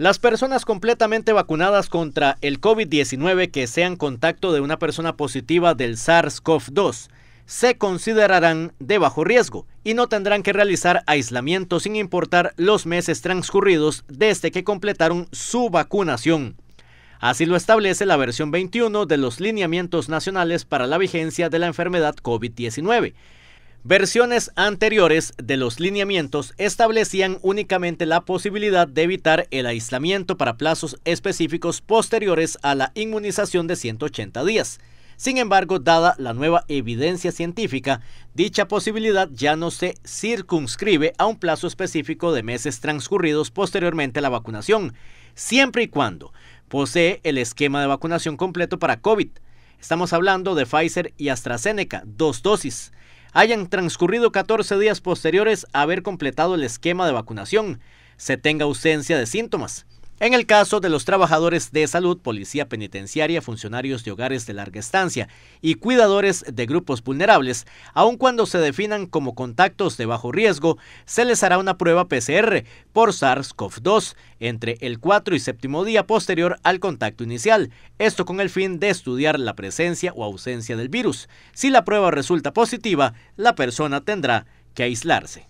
Las personas completamente vacunadas contra el COVID-19 que sean contacto de una persona positiva del SARS-CoV-2 se considerarán de bajo riesgo y no tendrán que realizar aislamiento sin importar los meses transcurridos desde que completaron su vacunación. Así lo establece la versión 21 de los lineamientos nacionales para la vigencia de la enfermedad COVID-19, Versiones anteriores de los lineamientos establecían únicamente la posibilidad de evitar el aislamiento para plazos específicos posteriores a la inmunización de 180 días. Sin embargo, dada la nueva evidencia científica, dicha posibilidad ya no se circunscribe a un plazo específico de meses transcurridos posteriormente a la vacunación, siempre y cuando posee el esquema de vacunación completo para COVID. Estamos hablando de Pfizer y AstraZeneca, dos dosis hayan transcurrido 14 días posteriores a haber completado el esquema de vacunación, se tenga ausencia de síntomas, en el caso de los trabajadores de salud, policía penitenciaria, funcionarios de hogares de larga estancia y cuidadores de grupos vulnerables, aun cuando se definan como contactos de bajo riesgo, se les hará una prueba PCR por SARS-CoV-2 entre el 4 y séptimo día posterior al contacto inicial, esto con el fin de estudiar la presencia o ausencia del virus. Si la prueba resulta positiva, la persona tendrá que aislarse.